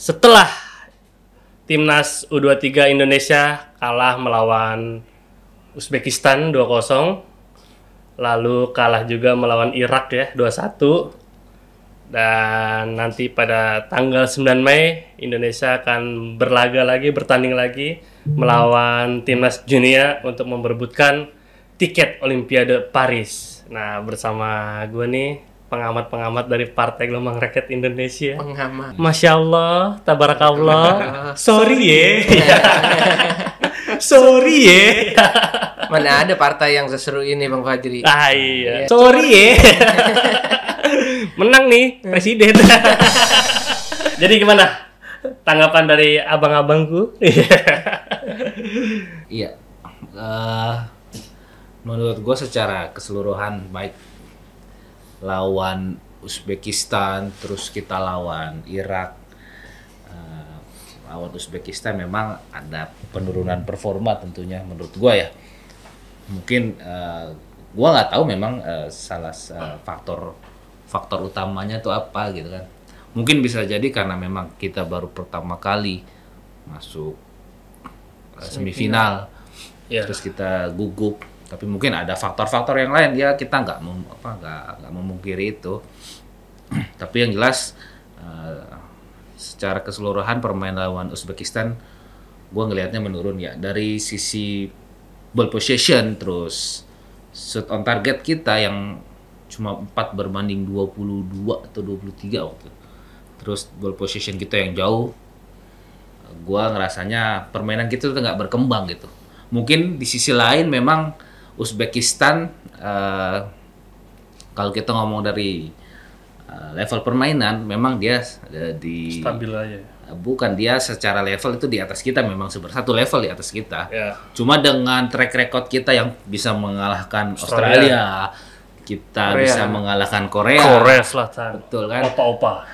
setelah timnas U23 Indonesia kalah melawan Uzbekistan 2-0 lalu kalah juga melawan Irak ya 2-1 dan nanti pada tanggal 9 Mei Indonesia akan berlaga lagi bertanding lagi melawan timnas junior untuk memperebutkan tiket Olimpiade Paris. Nah, bersama gue nih pengamat-pengamat dari Partai Gelombang Rakyat Indonesia. Pengamat. Masya Allah, tabarakallah. Sorry ye. Sorry ye. Mana ada partai yang seseru ini Bang Fajri. Ah iya. iya. Sorry ye. Menang nih presiden. Jadi gimana? Tanggapan dari abang-abangku? iya. Uh, menurut gue secara keseluruhan baik lawan Uzbekistan, terus kita lawan Irak, eh, lawan Uzbekistan memang ada penurunan performa tentunya menurut gua ya. Mungkin uh, gua nggak tahu memang uh, salah uh, faktor faktor utamanya itu apa gitu kan. Mungkin bisa jadi karena memang kita baru pertama kali masuk uh, semifinal. semifinal. Iya. Terus kita gugup tapi mungkin ada faktor-faktor yang lain ya kita nggak apa nggak memungkiri itu tapi yang jelas uh, secara keseluruhan permainan lawan Uzbekistan gue ngelihatnya menurun ya dari sisi ball possession terus shoot on target kita yang cuma 4 berbanding 22 atau 23 waktu terus ball possession kita yang jauh gue ngerasanya permainan kita tuh nggak berkembang gitu mungkin di sisi lain memang Uzbekistan uh, kalau kita ngomong dari uh, level permainan memang dia uh, di stabil aja bukan dia secara level itu di atas kita memang satu level di atas kita. Yeah. Cuma dengan track record kita yang bisa mengalahkan Australia, Australia kita Korea. bisa mengalahkan Korea. Korea Selatan. Betul kan? Opa-opa.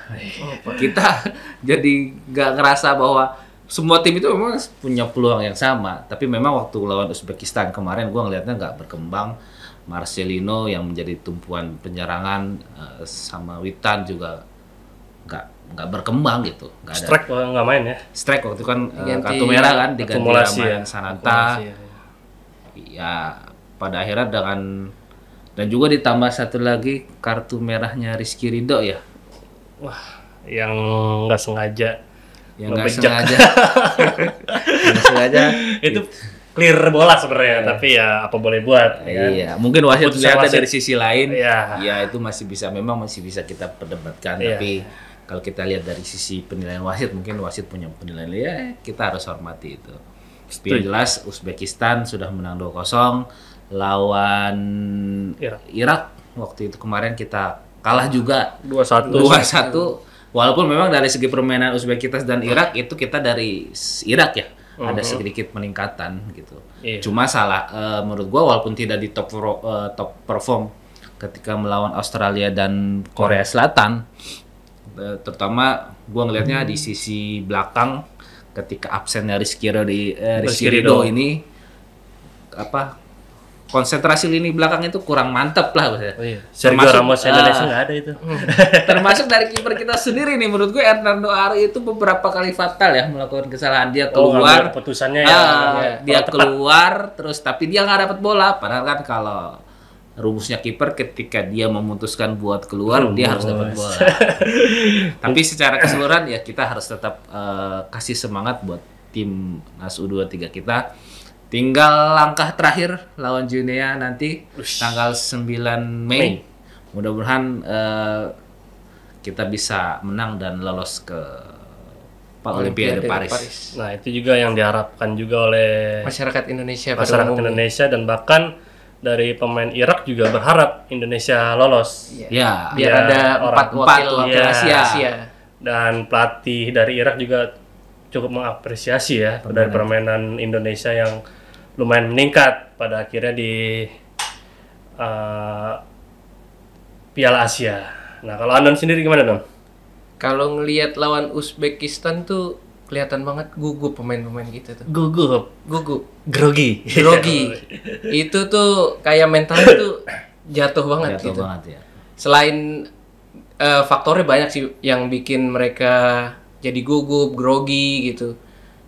Kita jadi nggak ngerasa bahwa semua tim itu memang punya peluang yang sama tapi memang waktu lawan Uzbekistan kemarin gue ngelihatnya nggak berkembang Marcelino yang menjadi tumpuan penyerangan eh, sama Witan juga nggak nggak berkembang gitu nggak ada strike nggak main ya strike waktu kan eh, Ganti, kartu merah kan diganti sama ya. Sananta ya. ya iya, pada akhirnya dengan dan juga ditambah satu lagi kartu merahnya Rizky Ridho ya wah yang nggak sengaja yang nggak sengaja yang sengaja itu clear bola sebenarnya yeah. tapi ya apa boleh buat ya kan? iya kan? mungkin wasit melihatnya dari sisi lain yeah. ya itu masih bisa memang masih bisa kita perdebatkan yeah. tapi kalau kita lihat dari sisi penilaian wasit mungkin wasit punya penilaian ya kita harus hormati itu tapi jelas Uzbekistan sudah menang 2-0 lawan Irak. Irak waktu itu kemarin kita kalah juga 2-1 2-1 Walaupun memang dari segi permainan Uzbekistan dan ah. Irak itu kita dari Irak ya uh-huh. ada sedikit peningkatan gitu. Yeah. Cuma salah uh, menurut gua walaupun tidak di top uh, top perform ketika melawan Australia dan Korea iya. Selatan eh, terutama gua ngelihatnya hmm. di sisi belakang ketika absennya Rizky Rido di ini apa konsentrasi lini belakang itu kurang mantep lah maksudnya. Oh, iya. Sergio Ramos uh, Indonesia nggak ada itu. Hmm. termasuk dari kiper kita sendiri nih menurut gue Hernando Ari itu beberapa kali fatal ya melakukan kesalahan dia oh, keluar. Oh, putusannya uh, ya, ah, iya, Dia tepat. keluar terus tapi dia nggak dapat bola padahal kan kalau rumusnya kiper ketika dia memutuskan buat keluar oh, dia harus dapat bola. tapi secara keseluruhan ya kita harus tetap uh, kasih semangat buat tim Nas U23 kita Tinggal langkah terakhir lawan Junia nanti Ush. tanggal 9 Mei. Mei. Mudah-mudahan uh, kita bisa menang dan lolos ke Olimpiade, Olimpiade Paris. Paris. Nah, itu juga yang diharapkan juga oleh masyarakat Indonesia masyarakat Indonesia dan bahkan dari pemain Irak juga berharap Indonesia lolos. Iya. Ya, biar ya, ada empat wakil, iya. wakil ya. Asia. Asia. Dan pelatih dari Irak juga cukup mengapresiasi ya Permainan. dari permainan Indonesia yang lumayan meningkat pada akhirnya di uh, Piala Asia. Nah kalau Anon sendiri gimana Don? Kalau ngelihat lawan Uzbekistan tuh kelihatan banget gugup pemain-pemain gitu tuh. Gugup, gugup, grogi, grogi. itu tuh kayak mentalnya tuh jatuh banget jatuh gitu. banget ya. Selain uh, faktornya banyak sih yang bikin mereka jadi gugup, grogi gitu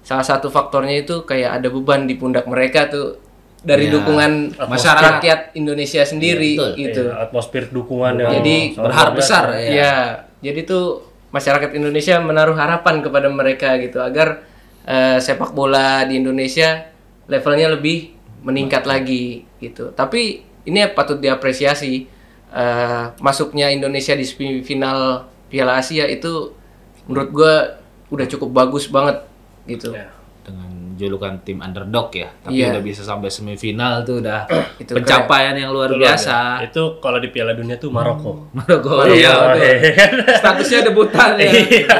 salah satu faktornya itu kayak ada beban di pundak mereka tuh dari ya, dukungan masyarakat rakyat Indonesia sendiri ya, gitu. Ya, atmosfer dukungan yang jadi berharap besar ya. ya. Jadi tuh masyarakat Indonesia menaruh harapan kepada mereka gitu agar uh, sepak bola di Indonesia levelnya lebih meningkat lagi gitu. Tapi ini patut diapresiasi uh, masuknya Indonesia di semifinal Piala Asia itu menurut gue udah cukup bagus banget gitu. Yeah. Dengan julukan tim underdog ya, tapi yeah. udah bisa sampai semifinal tuh udah itu pencapaian keren. yang luar biasa. Ya. Itu kalau di Piala Dunia tuh Maroko. Hmm. Maroko. Maroko. iya. Oh, Statusnya debutan ya. Iya.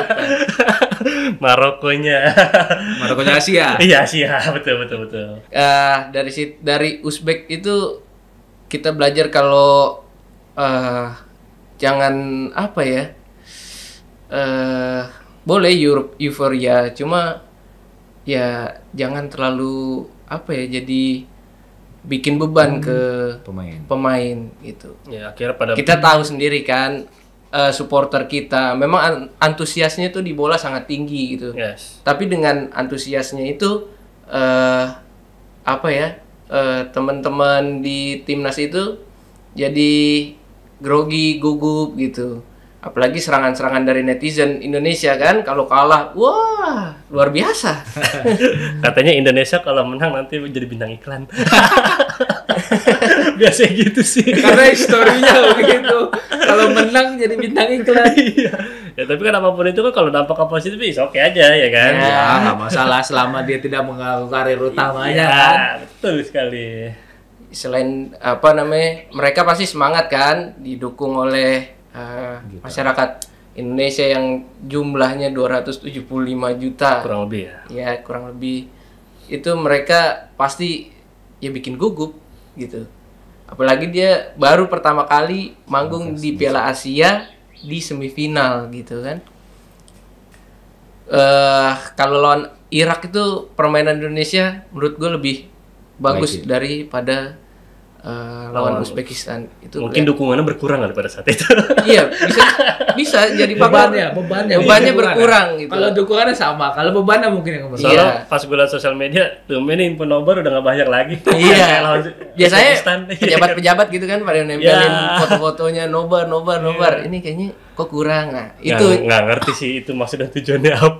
Marokonya. Marokonya Asia. Iya Asia, betul betul betul. Uh, dari si dari Uzbek itu kita belajar kalau uh, jangan apa ya. Uh, boleh euforia, cuma ya jangan terlalu apa ya jadi bikin beban hmm. ke pemain pemain itu ya akhirnya pada kita tahu sendiri kan uh, supporter kita memang antusiasnya tuh di bola sangat tinggi gitu yes. tapi dengan antusiasnya itu uh, apa ya uh, teman-teman di timnas itu jadi grogi gugup gitu apalagi serangan-serangan dari netizen Indonesia kan kalau kalah wah luar biasa katanya Indonesia kalau menang nanti jadi bintang iklan biasanya gitu sih karena historinya begitu kalau menang jadi bintang iklan iya. ya tapi kan apapun itu kan kalau dampak positif bisa oke okay aja ya kan ya, nggak gak masalah selama dia tidak mengganggu karir utamanya iya, kan betul sekali selain apa namanya mereka pasti semangat kan didukung oleh uh, gitu. masyarakat Indonesia yang jumlahnya 275 juta kurang lebih ya ya kurang lebih itu mereka pasti ya bikin gugup gitu apalagi dia baru pertama kali manggung di Piala Asia di semifinal gitu kan uh, kalau lawan Irak itu permainan Indonesia menurut gue lebih bagus Baik, ya. daripada uh, lawan oh, Uzbekistan itu mungkin liat. dukungannya berkurang kali pada saat itu iya bisa bisa jadi bebannya bebannya bebannya berkurang gitu kalau dukungannya sama kalau bebannya mungkin yang besar iya. pas gue liat sosial media tuh ini info nomor udah gak banyak lagi iya biasanya pejabat-pejabat gitu kan pada nempelin yeah. foto-fotonya nobar nobar iya. nobar yeah. ini kayaknya kok kurang nah itu nggak ngerti sih itu maksudnya tujuannya apa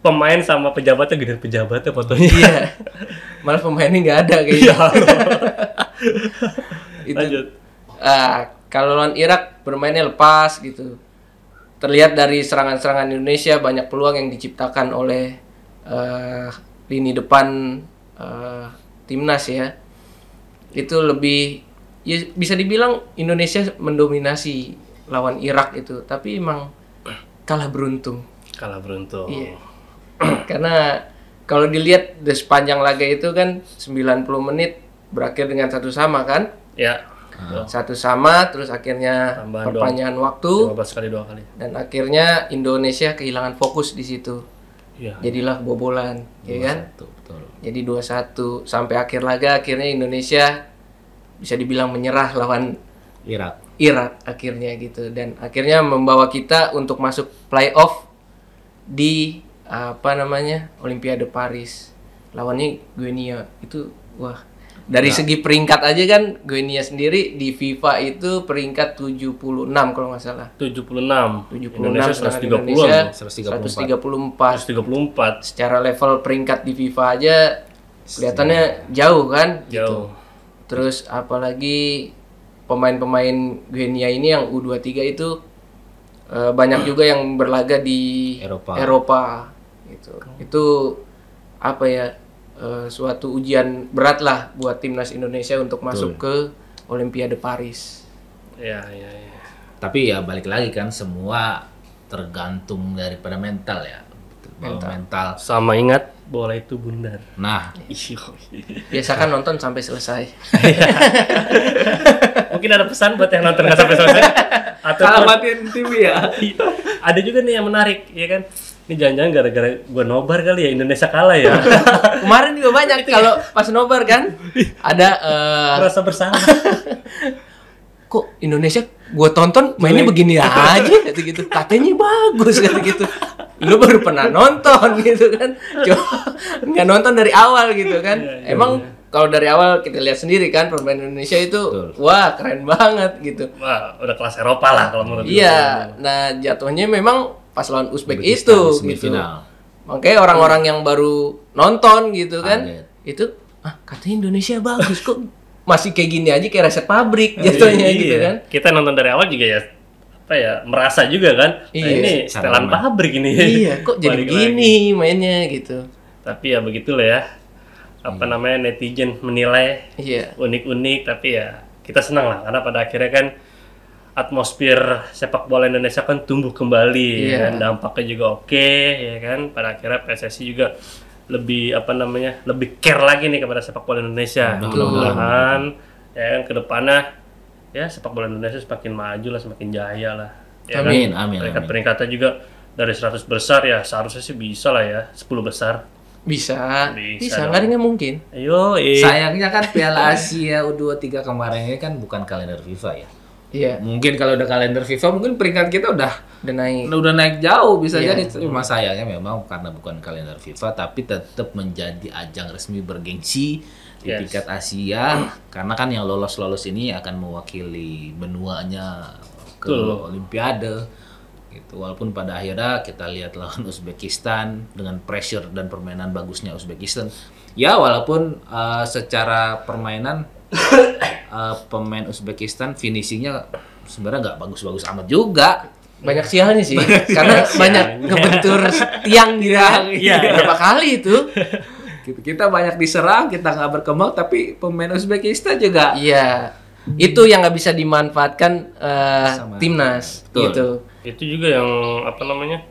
pemain sama pejabatnya gede pejabatnya fotonya. Iya. Malah pemainnya nggak ada kayaknya. Iya, itu, Lanjut. Uh, kalau lawan Irak bermainnya lepas gitu. Terlihat dari serangan-serangan Indonesia banyak peluang yang diciptakan oleh uh, lini depan uh, timnas ya. Itu lebih ya bisa dibilang Indonesia mendominasi lawan Irak itu, tapi emang kalah beruntung. Kalah beruntung. Iya. karena kalau dilihat di sepanjang laga itu kan 90 menit berakhir dengan satu sama kan? Ya. Ah. Satu sama terus akhirnya Tambahan perpanjangan dua, waktu kali dua kali. Dan akhirnya Indonesia kehilangan fokus di situ. Ya. Jadilah bobolan, ya kan? Betul. Jadi 2-1 sampai akhir laga akhirnya Indonesia bisa dibilang menyerah lawan Irak. Irak akhirnya gitu dan akhirnya membawa kita untuk masuk playoff di apa namanya Olimpiade Paris lawannya Guinea itu wah dari nah. segi peringkat aja kan Guinea sendiri di FIFA itu peringkat 76 kalau nggak salah 76 76 Indonesia 130 Indonesia 134 134 secara level peringkat di FIFA aja kelihatannya iya. jauh kan jauh gitu. terus apalagi pemain-pemain Guinea ini yang U23 itu eh, banyak juga yang berlaga di Eropa. Eropa gitu okay. Oh. itu apa ya uh, suatu ujian berat lah buat timnas Indonesia untuk masuk ke Olimpiade Paris ya ya ya tapi ya balik lagi kan semua tergantung daripada mental ya mental, mental. sama ingat bola itu bundar. Nah, iya, iya. biasakan nonton sampai selesai. Mungkin ada pesan buat yang nonton sampai selesai. Atau matiin TV ya. Iya. ada juga nih yang menarik, ya kan? ini jangan-jangan gara-gara gue nobar kali ya Indonesia kalah ya kemarin juga banyak iya. kalau pas nobar kan ada uh... Eh, rasa bersalah kok Indonesia gue tonton mainnya begini aja gitu gitu katanya bagus gitu gitu lu baru pernah nonton gitu kan coba nggak nonton dari awal gitu kan iya, iya, emang kalau dari awal kita lihat sendiri kan permainan Indonesia itu Betul. wah keren banget gitu wah udah kelas Eropa lah kalau menurut iya nah jatuhnya memang pas lawan Uzbek Uzbekistan, itu gitu. Oke, Makanya orang-orang yang baru nonton gitu kan, itu ah katanya Indonesia bagus kok masih kayak gini aja kayak resep pabrik oh, jatuhnya iya, gitu kan. Kita nonton dari awal juga ya apa ya merasa juga kan ah, iya, ini setelan pabrik ini. Iya, kok jadi gini mainnya gitu. Tapi ya begitulah ya. Apa iya. namanya netizen menilai iya. unik-unik iya. tapi ya kita senang lah karena pada akhirnya kan atmosfer sepak bola Indonesia kan tumbuh kembali yeah. ya kan. dampaknya juga oke okay, ya kan pada akhirnya PSSI juga lebih apa namanya lebih care lagi nih kepada sepak bola Indonesia mudah-mudahan ya kan kedepannya ya sepak bola Indonesia semakin maju lah semakin jaya lah ya amin, kan? amin peringkat peringkatnya juga dari 100 besar ya seharusnya sih bisa lah ya 10 besar bisa, bisa, bisa. nggak mungkin. Ayo, eh. sayangnya kan Piala Asia U23 kemarin ini kan bukan kalender FIFA ya. Iya. Mungkin kalau udah kalender FIFA mungkin peringkat kita udah udah naik. Udah naik jauh bisa yeah. jadi cuma sayangnya memang karena bukan kalender FIFA tapi tetap menjadi ajang resmi bergengsi yes. di tingkat Asia karena kan yang lolos-lolos ini akan mewakili benuanya ke Tuh. olimpiade gitu. Walaupun pada akhirnya kita lihat lawan Uzbekistan dengan pressure dan permainan bagusnya Uzbekistan. Ya walaupun uh, secara permainan uh, pemain Uzbekistan finishingnya sebenarnya nggak bagus-bagus amat juga banyak sialnya sih banyak karena sialnya. banyak ngebentur tiang gitu ya, berapa kali itu kita banyak diserang kita nggak berkembang tapi pemain Uzbekistan juga iya itu yang nggak bisa dimanfaatkan uh, timnas Betul. gitu itu juga yang apa namanya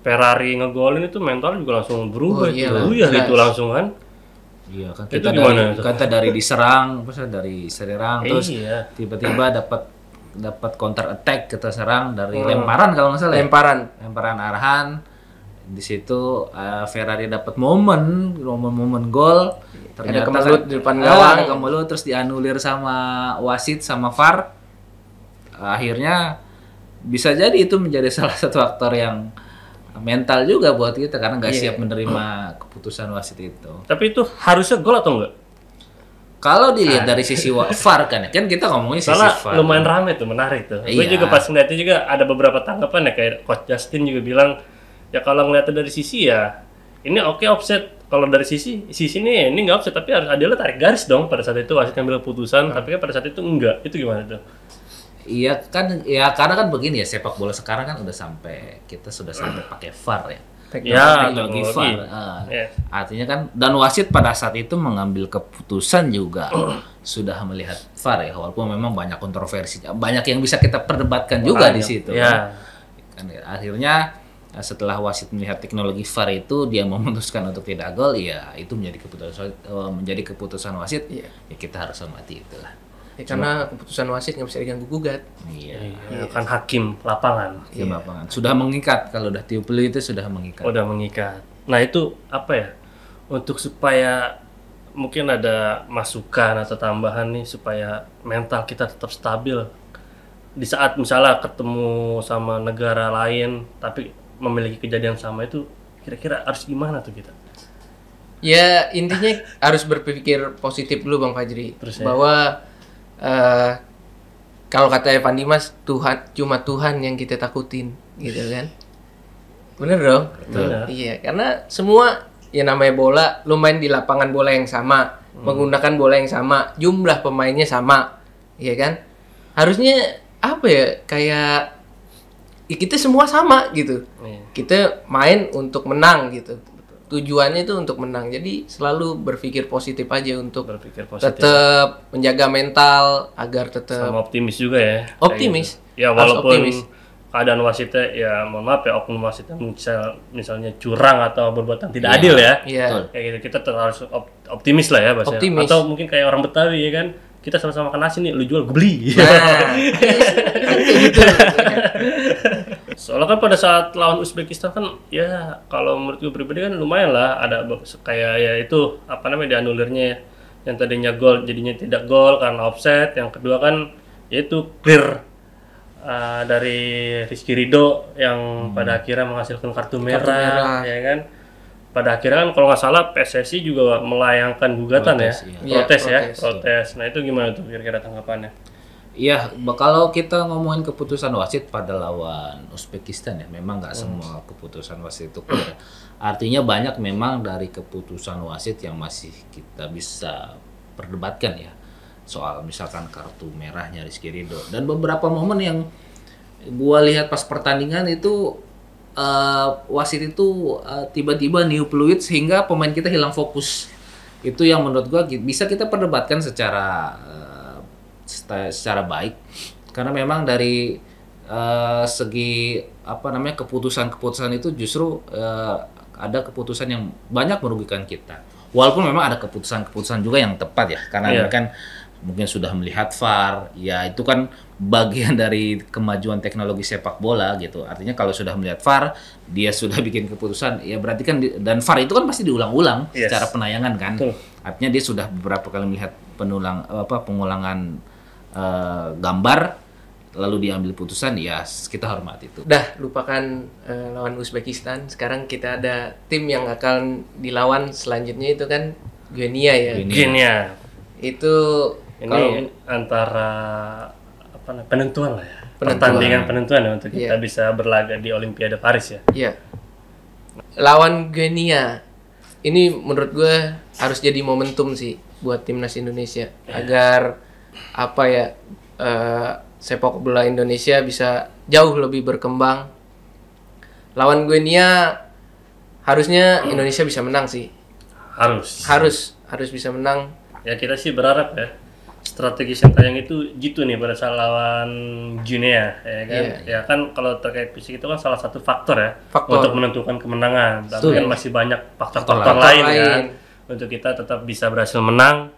Ferrari ngegolin itu mental juga langsung berubah oh, iya, ya gitu. ya itu langsung kan Iya kan kita itu dari, kata dari diserang, masa dari serang iya. terus iya. tiba-tiba dapat dapat counter attack kita serang dari hmm. lemparan kalau nggak salah. Lemparan. Ya? Lemparan arahan. Di situ uh, Ferrari dapat momen, momen-momen gol. Ternyata ada kemelut kan di depan ah, gawang, ada kemelut terus dianulir sama wasit sama VAR. Akhirnya bisa jadi itu menjadi salah satu aktor yang mental juga buat kita karena nggak yeah. siap menerima keputusan wasit itu. Tapi itu harusnya gol atau enggak? Kalau dilihat ah. dari sisi VAR kan, ya, kan kita ngomongin sisi VAR. lumayan ramai tuh, menarik tuh. Iya. Gue juga pas ngeliatnya juga ada beberapa tanggapan ya, kayak Coach Justin juga bilang, ya kalau ngeliatnya dari sisi ya, ini oke okay, offset. Kalau dari sisi, sisi ini ini nggak offset, tapi harus adilnya tarik garis dong pada saat itu wasit ngambil putusan. hmm. tapi kan pada saat itu enggak. Itu gimana tuh? Iya kan, ya karena kan begini ya sepak bola sekarang kan udah sampai kita sudah sampai hmm. pakai VAR ya. Teknologi, ya, teknologi VAR. Uh, yeah. Iya. Artinya kan dan wasit pada saat itu mengambil keputusan juga sudah melihat VAR ya, walaupun memang banyak kontroversi, banyak yang bisa kita perdebatkan juga Banyak. di situ. Yeah. kan ya, akhirnya eh, setelah wasit melihat teknologi VAR itu dia memutuskan untuk tidak gol, ya itu menjadi keputusan eh, menjadi keputusan wasit, yeah. ya kita harus hormati itulah. Ya, karena Cuma, keputusan wasit nggak bisa diganggu gugat. Iya, iya. kan hakim lapangan. Hakim iya. lapangan. Sudah mengikat kalau udah tiup lilin itu sudah mengikat. Sudah mengikat. Nah itu apa ya? Untuk supaya mungkin ada masukan atau tambahan nih supaya mental kita tetap stabil di saat misalnya ketemu sama negara lain tapi memiliki kejadian sama itu kira-kira harus gimana tuh kita? Ya intinya harus berpikir positif dulu Bang Fajri Terus ya. bahwa Eh, kalau kata Evan Dimas Tuhan cuma Tuhan yang kita takutin gitu kan bener dong bener. iya karena semua yang namanya bola lu main di lapangan bola yang sama hmm. menggunakan bola yang sama jumlah pemainnya sama iya kan harusnya apa ya kayak ya kita semua sama gitu yeah. kita main untuk menang gitu tujuannya itu untuk menang. Jadi selalu berpikir positif aja untuk berpikir positif. tetap menjaga mental agar tetap sama optimis juga ya. Optimis. Gitu. Ya walaupun optimis. keadaan wasitnya ya mohon maaf ya oknum wasitnya misal, misalnya curang atau berbuat tidak yeah. adil ya. Iya. Kayak gitu kita tetap harus optimis lah ya bahasa. Ya. Optimis. Atau mungkin kayak orang Betawi ya kan kita sama-sama kena nasi nih lu jual gue beli. Nah, iya, iya, iya, Soalnya kan pada saat lawan Uzbekistan kan ya kalau menurut gue pribadi kan lumayan lah ada kayak ya itu apa namanya dianulirnya ya. yang tadinya gol jadinya tidak gol karena offset yang kedua kan yaitu clear uh, dari Rizky Rido yang hmm. pada akhirnya menghasilkan kartu merah, kartu merah ya kan pada akhirnya kan kalau nggak salah PSSI juga melayangkan gugatan ya. Iya. protes, ya. Iya. Protes, ya, protes ya protes. Nah itu gimana tuh kira-kira tanggapannya? Iya, kalau kita ngomongin keputusan wasit pada lawan Uzbekistan ya, memang nggak hmm. semua keputusan wasit itu clear. Artinya banyak memang dari keputusan wasit yang masih kita bisa perdebatkan ya, soal misalkan kartu merahnya Rizky Ridho dan beberapa momen yang gua lihat pas pertandingan itu uh, wasit itu tiba eh, tiba-tiba new fluid sehingga pemain kita hilang fokus. Itu yang menurut gua bisa kita perdebatkan secara uh, secara baik karena memang dari uh, segi apa namanya keputusan-keputusan itu justru uh, ada keputusan yang banyak merugikan kita walaupun memang ada keputusan-keputusan juga yang tepat ya karena yeah. kan mungkin sudah melihat VAR ya itu kan bagian dari kemajuan teknologi sepak bola gitu artinya kalau sudah melihat VAR dia sudah bikin keputusan ya berarti kan dan VAR itu kan pasti diulang-ulang yes. secara penayangan kan Betul. artinya dia sudah beberapa kali melihat penulang apa pengulangan Eh, gambar lalu diambil putusan ya kita hormati itu. Dah lupakan uh, lawan Uzbekistan. Sekarang kita ada tim yang akan dilawan selanjutnya itu kan Guinea ya. Guinea. Itu ini kalau, antara apa penentuan lah ya. Penentuan. Pertandingan penentuan ya untuk yeah. bisa berlaga di Olimpiade Paris ya. Iya. Yeah. Lawan Guinea. Ini menurut gue harus jadi momentum sih buat timnas Indonesia yeah. agar apa ya uh, sepak bola Indonesia bisa jauh lebih berkembang. Lawan Guinea harusnya Indonesia bisa menang sih. Harus. Harus, harus bisa menang. Ya kita sih berharap ya. Strategi sentayang itu gitu nih pada saat lawan Guinea ya kan. Yeah. Ya kan kalau terkait fisik itu kan salah satu faktor ya faktor. untuk menentukan kemenangan. Tapi kan masih banyak faktor-faktor lain, ya kan? lain kan untuk kita tetap bisa berhasil menang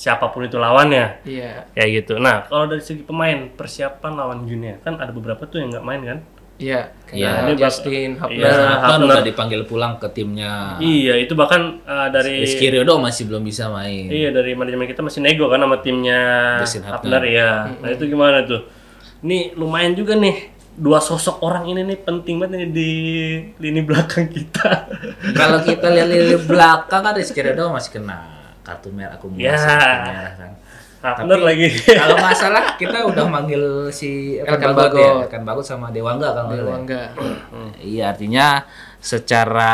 siapapun itu lawannya. Iya. Yeah. Kayak gitu. Nah, kalau dari segi pemain, persiapan lawan Junior kan ada beberapa tuh yang nggak main kan? Iya. Yeah. nah, Justin Hapner, iya, Hapner udah dipanggil pulang ke timnya. Iya, itu bahkan uh, dari Rizky Riodo masih belum bisa main. Iya, dari manajemen kita masih nego kan sama timnya Justin Hapner, Hapner ya. Mm -hmm. Nah, itu gimana tuh? Ini lumayan juga nih dua sosok orang ini nih penting banget nih di lini belakang kita. Kalau kita lihat lini belakang kan Rizky Ridho masih kenal kartu merah akumulasi ya. yeah. merah kan. Tapi, lagi. kalau masalah kita udah manggil si Elkan Bagot, ya. ya, Elkan Bagot sama Dewangga kan. Dewangga. Iya artinya secara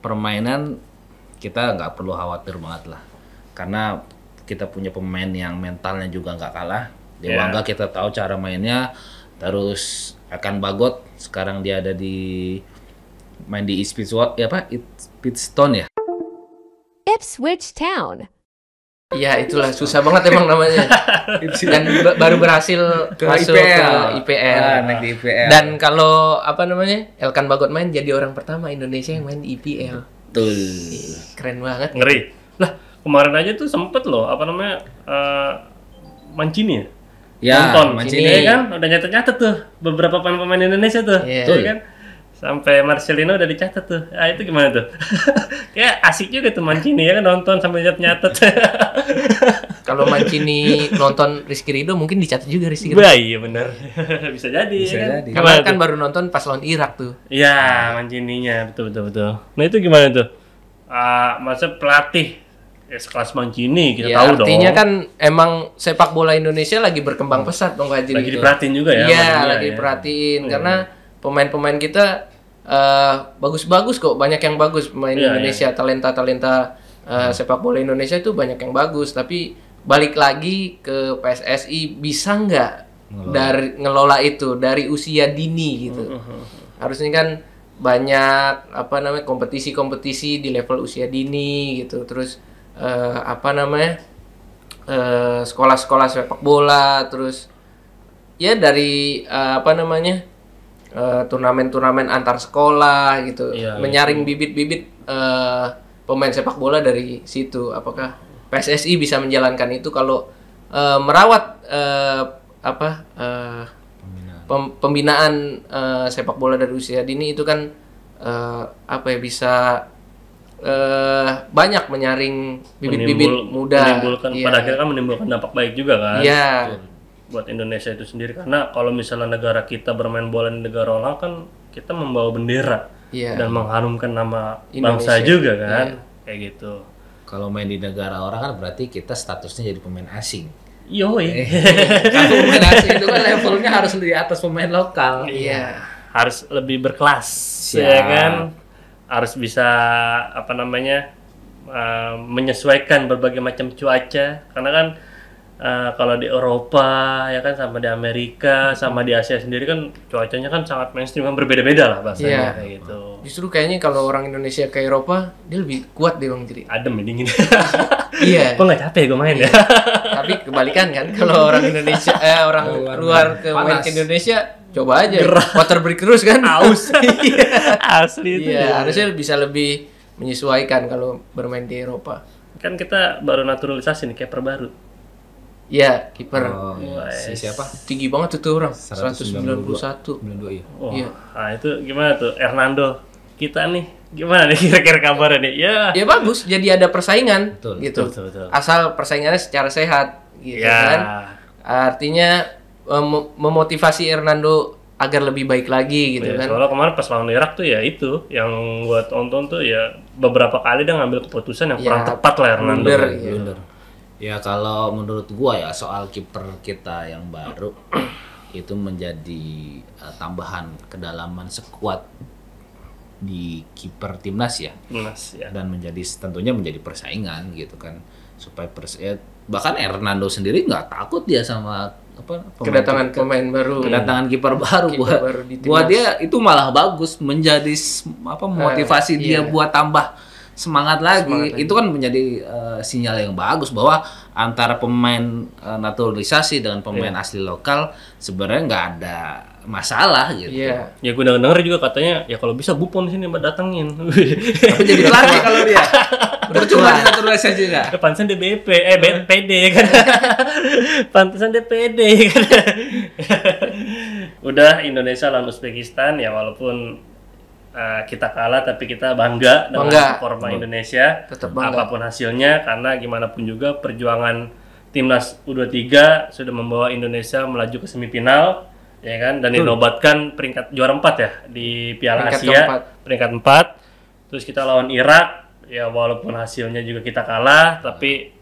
permainan kita nggak perlu khawatir banget lah karena kita punya pemain yang mentalnya juga nggak kalah. Dewangga yeah. kita tahu cara mainnya. Terus akan Bagot sekarang dia ada di main di Ipswich ya apa Stone ya. Ipswich Town. Iya itulah susah banget emang namanya dan baru berhasil ke masuk IPL. ke IPL. Ah, naik di IPL. Dan kalau apa namanya Elkan Bagot main jadi orang pertama Indonesia yang main di IPL. Betul. Keren banget. Ngeri. Lah kemarin aja tuh sempet loh apa namanya uh, Mancini ya. ya nonton Mancini ya kan udah nyata-nyata tuh beberapa pemain-pemain Indonesia tuh. Yeah. Iya. Tuh ya kan sampai Marcelino udah dicatat tuh. Ah itu gimana tuh? Kayak asik juga tuh Mancini ya kan nonton sambil nyatet nyatet. Kalau Mancini nonton Rizky Ridho mungkin dicatat juga Rizky Ridho. Bah, iya benar. Bisa jadi. Bisa ya kan? jadi. Karena kan baru nonton pas lawan Irak tuh. Iya, Mancininya betul betul betul. Nah itu gimana tuh? Uh, ah, masa pelatih ya sekelas Mancini kita ya, tahu artinya dong. Artinya kan emang sepak bola Indonesia lagi berkembang pesat dong Kak Haji. Lagi gitu. diperhatiin juga ya. Iya, lagi ya. diperhatiin karena pemain-pemain kita Eh, bagus-bagus uh, kok banyak yang bagus pemain yeah, Indonesia yeah. talenta talenta uh, eh, hmm. sepak bola Indonesia itu banyak yang bagus tapi balik lagi ke PSSI bisa nggak dari ngelola itu dari usia dini gitu hmm, hmm, harusnya kan banyak apa namanya kompetisi-kompetisi di level usia dini gitu terus uh, apa namanya sekolah-sekolah uh, sekolah sepak bola terus ya dari uh, apa namanya Eh, turnamen-turnamen antar sekolah gitu, iya, iya. menyaring bibit-bibit iya. uh, pemain sepak bola dari situ. Apakah PSSI bisa menjalankan itu kalau uh, merawat uh, apa uh, pem pembinaan uh, sepak bola dari usia dini itu kan uh, apa ya bisa Uh, banyak menyaring bibit-bibit muda menimbulkan ya. pada akhirnya kan menimbulkan dampak baik juga kan iya buat Indonesia itu sendiri karena kalau misalnya negara kita bermain bola di negara orang kan kita membawa bendera yeah. dan mengharumkan nama Indonesia. bangsa juga kan yeah. kayak gitu kalau main di negara orang kan berarti kita statusnya jadi pemain asing yo eh, kan pemain asing itu kan levelnya harus di atas pemain lokal. Iya. Yeah. Harus lebih berkelas, ya Siap. ya kan? Harus bisa apa namanya uh, menyesuaikan berbagai macam cuaca, karena kan Eh, kalau di Eropa ya kan sama di Amerika sama di Asia sendiri kan cuacanya kan sangat mainstream kan berbeda-beda lah bahasanya yeah. kayak gitu. Justru kayaknya kalau orang Indonesia ke Eropa dia lebih kuat deh bang jadi. Adem ya dingin. iya. Kok nggak capek gue main ya? Iya. Tapi kebalikan kan kalau orang Indonesia eh orang luar, luar ke Panas. main ke Indonesia coba aja Gerah. water break terus kan aus iya. asli itu iya harusnya bisa lebih menyesuaikan kalau bermain di Eropa kan kita baru naturalisasi nih kayak perbaru Iya, kiper. Oh, iya. si siapa? Tinggi banget tuh orang. 191. 92 ya. Oh, iya. Nah, itu gimana tuh Hernando? Kita nih gimana nih kira-kira kabar nih? Ya. Ya bagus, jadi ada persaingan betul, gitu. Betul, betul, betul. Asal persaingannya secara sehat gitu ya. kan. Artinya eh, mem memotivasi Hernando agar lebih baik lagi gitu ya, kan. Soalnya kemarin pas lawan Irak tuh ya itu yang buat tonton tuh ya beberapa kali dia ngambil keputusan yang ya, kurang tepat lah Hernando. Blunder, iya. Ya kalau menurut gua ya soal kiper kita yang baru itu menjadi uh, tambahan kedalaman sekuat di kiper timnas ya. Timnas ya. Dan menjadi tentunya menjadi persaingan gitu kan supaya pers ya, bahkan Hernando sendiri nggak takut dia sama apa pemain kedatangan kiper, pemain baru kedatangan kiper baru kiper buat baru di buat dia itu malah bagus menjadi apa eh, motivasi eh, dia iya. buat tambah semangat lagi semangat lagi. itu kan menjadi uh, sinyal yang bagus bahwa antara pemain uh, naturalisasi dengan pemain yeah. asli lokal sebenarnya nggak ada masalah gitu. Iya. Yeah. Ya gue denger juga katanya ya kalau bisa di sini mbak datengin. Tapi jadi pelatih kalau dia. Percuma di naturalisasi Ya, Pantesan DBP, eh B, PD kan. Pantesan DPD ya kan. Udah Indonesia lawan Uzbekistan ya walaupun Eh, kita kalah tapi kita bangga dengan bangga. performa Indonesia Tetap bangga. apapun hasilnya karena gimana pun juga perjuangan timnas U23 sudah membawa Indonesia melaju ke semifinal ya kan dan dinobatkan peringkat juara 4 ya di Piala peringkat Asia keempat. peringkat 4 terus kita lawan Irak ya walaupun hasilnya juga kita kalah tapi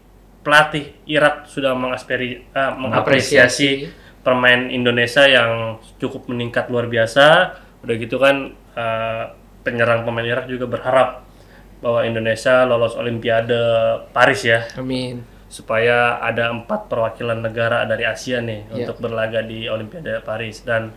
pelatih Irak sudah mengaspiri uh, eh, mengapresiasi permain Indonesia yang cukup meningkat luar biasa udah gitu kan Eh, penyerang pemain Irak juga berharap bahwa Indonesia lolos Olimpiade Paris ya. Amin. Supaya ada empat perwakilan negara dari Asia nih yeah. untuk berlaga di Olimpiade Paris dan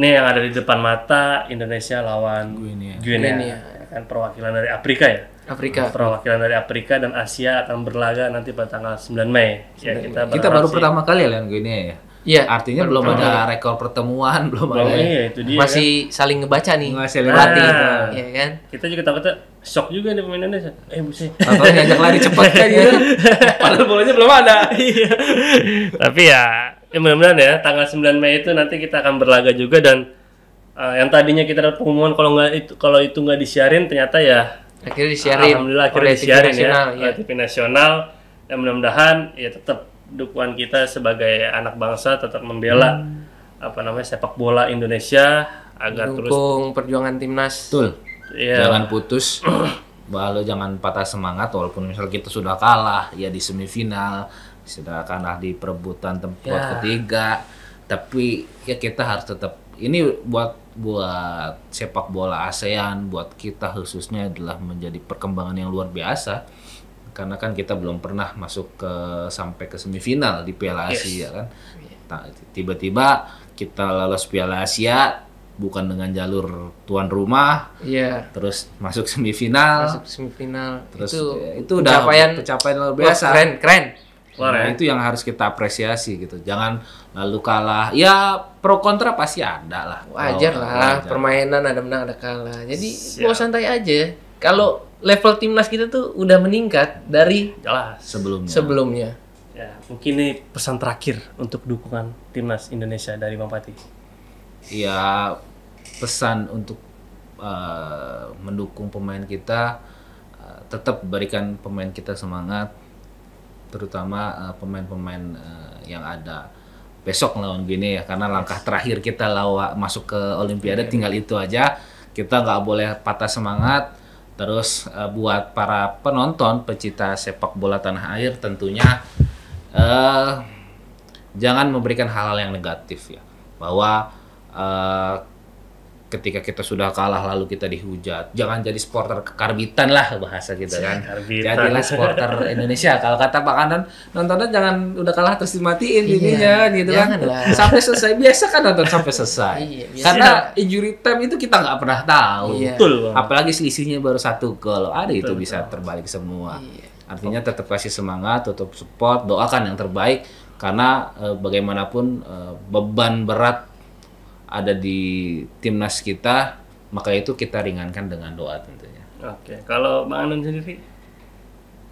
ini yang ada di depan mata Indonesia lawan Guinea. Guinea. Ya. Kan perwakilan dari Afrika ya. Afrika. Perwakilan dari Afrika dan Asia akan berlaga nanti pada tanggal 9 Mei. ya, kita, kita baru sih. pertama kali ya lawan Guinea ya. Iya, artinya belum ada rekor pertemuan, belum, belum oh, ada. Iya, itu dia, Masih kan? saling ngebaca nih. Masih saling iya kan? Kita juga takutnya shock juga nih pemain Indonesia. Eh, buset. Atau ngajak lari cepat kan ya. Padahal bolanya belum ada. Iya. Tapi ya, ya mudah-mudahan ya tanggal 9 Mei itu nanti kita akan berlaga juga dan uh, yang tadinya kita dapat pengumuman kalau nggak itu kalau itu nggak disiarin ternyata ya akhirnya disiarin. Alhamdulillah akhirnya disiarin ya. Iya. nasional, ya. ya. TV nasional. Dan mudah-mudahan ya tetap dukungan kita sebagai anak bangsa tetap membela hmm. apa namanya sepak bola Indonesia agar Dukung terus perjuangan timnas. Betul. Yeah. Jangan putus. Lalu jangan patah semangat walaupun misal kita sudah kalah ya di semifinal, sudah kalah di perebutan tempat yeah. ketiga, tapi ya kita harus tetap ini buat buat sepak bola ASEAN, buat kita khususnya adalah menjadi perkembangan yang luar biasa karena kan kita belum pernah masuk ke sampai ke semifinal di Piala yes. Asia ya kan. Iya. Nah, tiba-tiba kita lolos Piala Asia bukan dengan jalur tuan rumah, yeah. terus masuk semifinal, masuk semifinal, terus itu, ya, itu udah pencapaian, pencapaian luar biasa, keren, keren, nah, ya? itu yang harus kita apresiasi gitu. Jangan lalu kalah. Ya pro kontra pasti ada lah. Wajar lah, permainan ada menang ada kalah. Jadi mau santai aja kalau level timnas kita tuh udah meningkat dari Jelas. sebelumnya. Sebelumnya. Ya, mungkin ini pesan terakhir untuk dukungan timnas Indonesia dari Bang Pati. Ya, pesan untuk uh, mendukung pemain kita uh, tetap berikan pemain kita semangat terutama eh, pemain-pemain uh, uh, yang ada besok lawan Gini ya karena langkah terakhir kita lawa masuk ke Olimpiade iya. tinggal itu aja kita nggak boleh patah semangat Terus uh, buat para penonton pecinta sepak bola tanah air tentunya uh, jangan memberikan hal-hal yang negatif ya. Bahwa uh, ketika kita sudah kalah lalu kita dihujat. Jangan jadi supporter kekarbitan lah bahasa kita kan. Jadilah supporter Indonesia. Kalau kata Pak Kanan, nontonnya jangan udah kalah terus dimatiin iya, ininya gitu kan. Sampai selesai biasa kan nonton sampai selesai. iya, Karena injury time itu kita nggak pernah tahu. Iya. Betul. Apalagi selisihnya baru satu gol. Ada Betul, itu bisa bang. terbalik semua. Iya. Artinya tetap kasih semangat, tetap support, doakan yang terbaik karena e, bagaimanapun e, beban berat ada di timnas kita, maka itu kita ringankan dengan doa tentunya. Oke, kalau Bang Anun sendiri?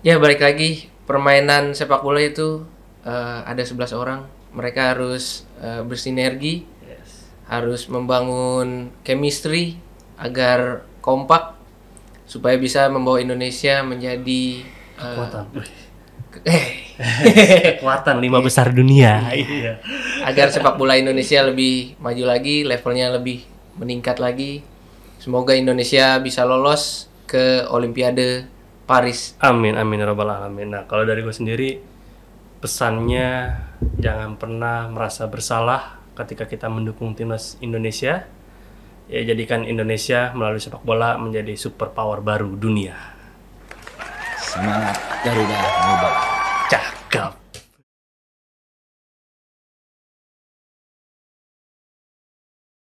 Ya balik lagi permainan sepak bola itu uh, ada 11 orang, mereka harus uh, bersinergi, yes. harus membangun chemistry agar kompak supaya bisa membawa Indonesia menjadi uh, Eh, eh kekuatan lima iya. besar dunia. Iya. Agar sepak bola Indonesia lebih maju lagi, levelnya lebih meningkat lagi. Semoga Indonesia bisa lolos ke Olimpiade Paris. Amin amin ya robbal alamin. Nah kalau dari gue sendiri pesannya jangan pernah merasa bersalah ketika kita mendukung timnas Indonesia. Ya jadikan Indonesia melalui sepak bola menjadi superpower baru dunia. Semangat Garuda Mobile